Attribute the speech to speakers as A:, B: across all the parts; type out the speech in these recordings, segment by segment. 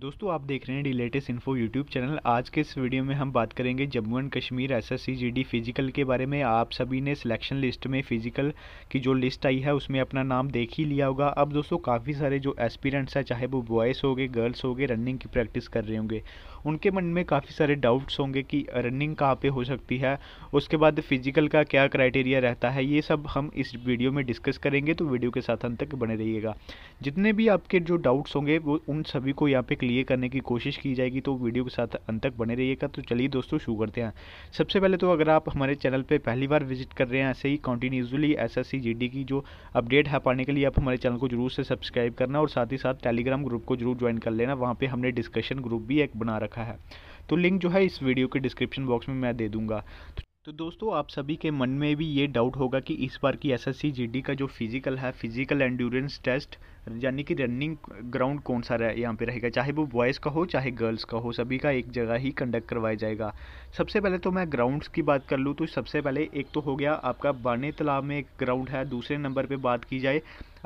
A: दोस्तों आप देख रहे हैं the latest info YouTube channel आज के इस वीडियो में हम बात करेंगे Jammu and Kashmir S S C G D physical के बारे में आप सभी ने सिलेक्शन लिस्ट में फिजिकल की जो लिस्ट आई है उसमें अपना नाम देख ही लिया होगा अब दोस्तों काफ़ी सारे जो एस्पिरेंट्स हैं चाहे वो बॉयज़ हो गए गर्ल्स हो गए रनिंग की प्रैक्टिस कर रहे होंगे उनके मन में काफ़ी सारे डाउट्स होंगे कि रनिंग कहाँ पर हो सकती है उसके बाद फिजिकल का क्या क्राइटेरिया रहता है ये सब हम इस वीडियो में डिस्कस करेंगे तो वीडियो के साथ अंत तक बने रहिएगा जितने भी आपके जो डाउट्स होंगे वो उन सभी को यहाँ पे क्लियर करने की कोशिश की जाएगी तो वीडियो के साथ अंत तक बने रहिएगा तो चलिए दोस्तों शुरू करते हैं सबसे पहले तो अगर आप हमारे चैनल पर पहली बार विजिट कर रहे हैं ऐसे ही कंटिन्यूसली एस एस की जो अपडेट है पाने के लिए आप हमारे चैनल को जरूर से सब्सक्राइब करना और साथ ही साथ टेलीग्राम ग्रुप को जरूर ज्वाइन कर लेना वहाँ पर हमने डिस्कशन ग्रुप भी एक बना रखा है तो लिंक जो है इस वीडियो के डिस्क्रिप्शन बॉक्स में मैं दे दूँगा तो तो दोस्तों आप सभी के मन में भी ये डाउट होगा कि इस बार की एसएससी जीडी का जो फिज़िकल है फिज़िकल एंड्योरेंस टेस्ट यानी कि रनिंग ग्राउंड कौन सा रह यहाँ पे रहेगा चाहे वो बॉयज़ का हो चाहे गर्ल्स का हो सभी का एक जगह ही कंडक्ट करवाया जाएगा सबसे पहले तो मैं ग्राउंड्स की बात कर लूँ तो सबसे पहले एक तो हो गया आपका बाने तालाब में एक ग्राउंड है दूसरे नंबर पर बात की जाए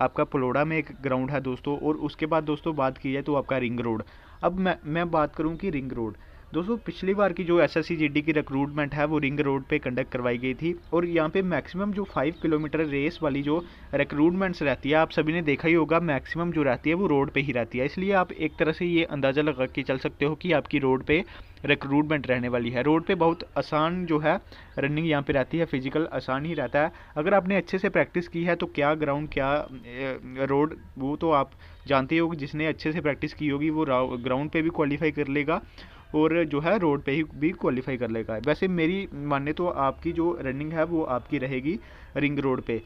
A: आपका पलोड़ा में एक ग्राउंड है दोस्तों और उसके बाद दोस्तों बात की जाए तो आपका रिंग रोड अब मैं मैं बात करूँ कि रिंग रोड दोस्तों पिछली बार की जो एस एस की रिक्रूटमेंट है वो रिंग रोड पे कंडक्ट करवाई गई थी और यहाँ पे मैक्सिमम जो फाइव किलोमीटर रेस वाली जो रिक्रूटमेंट्स रहती है आप सभी ने देखा ही होगा मैक्सिमम जो रहती है वो रोड पे ही रहती है इसलिए आप एक तरह से ये अंदाज़ा लगा के चल सकते हो कि आपकी रोड पर रिक्रूटमेंट रहने वाली है रोड पर बहुत आसान जो है रनिंग यहाँ पर रहती है फिजिकल आसान ही रहता है अगर आपने अच्छे से प्रैक्टिस की है तो क्या ग्राउंड क्या रोड वो तो आप जानते हो जिसने अच्छे से प्रैक्टिस की होगी वो ग्राउंड पर भी क्वालिफाई कर लेगा और जो है रोड पे ही भी क्वालिफाई कर लेगा वैसे मेरी माने तो आपकी जो रनिंग है वो आपकी रहेगी रिंग रोड पे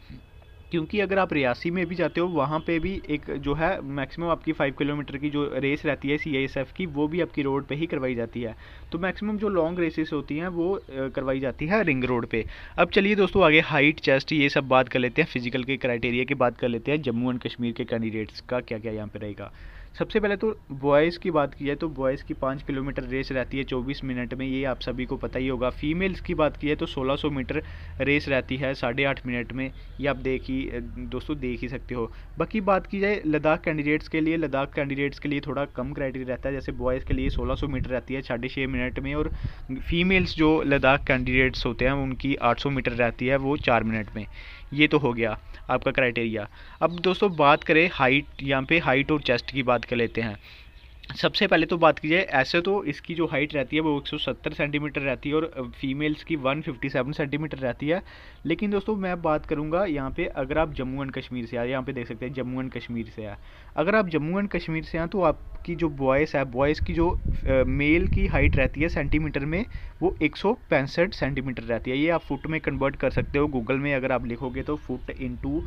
A: क्योंकि अगर आप रियासी में भी जाते हो वहाँ पे भी एक जो है मैक्सिमम आपकी फाइव किलोमीटर की जो रेस रहती है सी एस एफ़ की वो भी आपकी रोड पे ही करवाई जाती है तो मैक्सिमम जो लॉन्ग रेसेस होती हैं वो करवाई जाती है रिंग रोड पे अब चलिए दोस्तों आगे हाइट चेस्ट ये सब बात कर लेते हैं फिजिकल के क्राइटेरिया की बात कर लेते हैं जम्मू एंड कश्मीर के कैंडिडेट्स का क्या क्या यहाँ पर रहेगा सबसे पहले तो बॉयज़ की बात की जाए तो बॉयज़ की पाँच किलोमीटर रेस रहती है चौबीस मिनट में ये आप सभी को पता ही होगा फीमेल्स की बात की जाए तो सोलह सौ मीटर रेस रहती है साढ़े आठ मिनट में ये आप देख ही दोस्तों देख ही सकते हो बाकी बात की जाए लद्दाख कैंडिडेट्स के लिए लद्दाख कैंडिडेट्स के लिए थोड़ा कम क्राइटेरिया रहता है जैसे बॉयज़ के लिए सोलह सौ मीटर रहती है साढ़े छः मिनट में और फीमेल्स जो लद्दाख कैंडिडेट्स होते हैं उनकी आठ सौ मीटर रहती है वो चार मिनट में ये तो हो गया आपका क्राइटेरिया अब दोस्तों बात करें हाइट यहाँ पे हाइट और चेस्ट की बात कर लेते हैं सबसे पहले तो बात की जाए ऐसे तो इसकी जो हाइट रहती है वो 170 सेंटीमीटर रहती है और फीमेल्स की 157 सेंटीमीटर रहती है लेकिन दोस्तों मैं बात करूँगा यहाँ पे अगर आप जम्मू एंड कश्मीर से आए यहाँ पे देख सकते हैं जम्मू एंड कश्मीर से आए अगर आप जम्मू एंड कश्मीर से आए तो आप आपकी जो बॉयस है बॉयस की जो मेल की हाइट रहती है सेंटीमीटर में वो एक सेंटीमीटर रहती है ये आप फुट में कन्वर्ट कर सकते हो गूगल में अगर आप लिखोगे तो फुट इंटू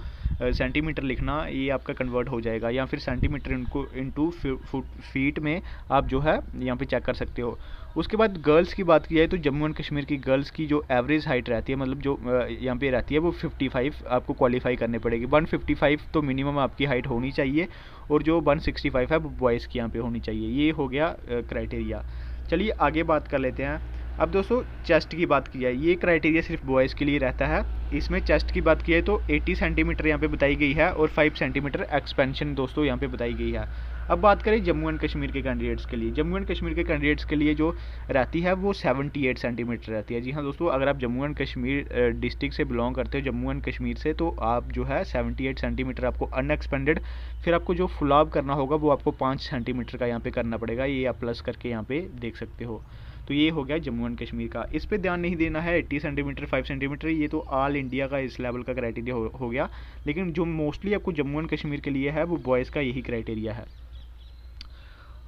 A: सेंटीमीटर लिखना ये आपका कन्वर्ट हो जाएगा या फिर सेंटीमीटर इनको इंटू फीट में आप जो है यहाँ पे चेक कर सकते हो उसके बाद गर्ल्स की बात की जाए तो जम्मू एंड कश्मीर की गर्ल्स की जो एवरेज हाइट रहती है मतलब जो यहाँ पे रहती है वो 55 आपको क्वालिफाई करने पड़ेगी 155 तो मिनिमम आपकी हाइट होनी चाहिए और जो 165 है वो बॉयज़ की यहाँ पे होनी चाहिए ये हो गया क्राइटेरिया चलिए आगे बात कर लेते हैं अब दोस्तों चेस्ट की बात की जाए ये क्राइटेरिया सिर्फ बॉयज़ के लिए रहता है इसमें चेस्ट की बात की है तो 80 सेंटीमीटर यहाँ पे बताई गई है और 5 सेंटीमीटर एक्सपेंशन दोस्तों यहाँ पे बताई गई है अब बात करें जम्मू एंड कश्मीर के कैंडिडेट्स के लिए जम्मू एंड कश्मीर के कैंडिडेट्स के लिए जो रहती है वो 78 सेंटीमीटर रहती है जी हाँ दोस्तों अगर आप जम्मू एंड कश्मीर डिस्ट्रिक्ट से बिलोंग करते हो जम्मू एंड कश्मीर से तो आप जो है 78 सेंटीमीटर आपको अनएक्सपेंडेड फिर आपको जो फुलाब करना होगा वो आपको पाँच सेंटीमीटर का यहाँ पर करना पड़ेगा ये आप प्लस करके यहाँ पर देख सकते हो तो ये हो गया जम्मू एंड कश्मीर का इस पर ध्यान नहीं देना है एट्टी सेंटीमीटर फाइव सेंटीमीटर ये तो ऑल ऑल इंडिया का इस लेवल का क्राइटेरिया हो, हो गया लेकिन जो मोस्टली आपको जम्मू एंड कश्मीर के लिए है वो बॉयज़ का यही क्राइटेरिया है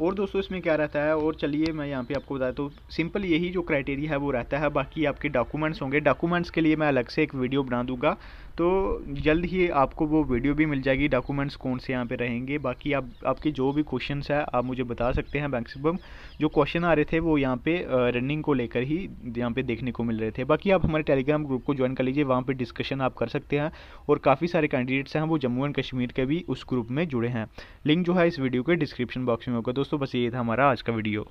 A: और दोस्तों इसमें क्या रहता है और चलिए मैं यहाँ पे आपको बताया तो सिंपल यही जो क्राइटेरिया है वो रहता है बाकी आपके डॉक्यूमेंट्स होंगे डॉक्यूमेंट्स के लिए मैं अलग से एक वीडियो बना दूंगा तो जल्द ही आपको वो वीडियो भी मिल जाएगी डॉक्यूमेंट्स कौन से यहाँ पे रहेंगे बाकी आप आपके जो भी क्वेश्चन है आप मुझे बता सकते हैं मैक्सिमम जो क्वेश्चन आ रहे थे वो यहाँ पे रनिंग को लेकर ही यहाँ पे देखने को मिल रहे थे बाकी आप हमारे टेलीग्राम ग्रुप को ज्वाइन कर लीजिए वहाँ पर डिस्कशन आप कर सकते हैं और काफ़ी सारे कैंडिडेट्स हैं वो जम्मू एंड कश्मीर के भी उस ग्रुप में जुड़े हैं लिंक जो है इस वीडियो के डिस्क्रिप्शन बॉक्स में होगा तो दोस्तों बस ये था हमारा आज का वीडियो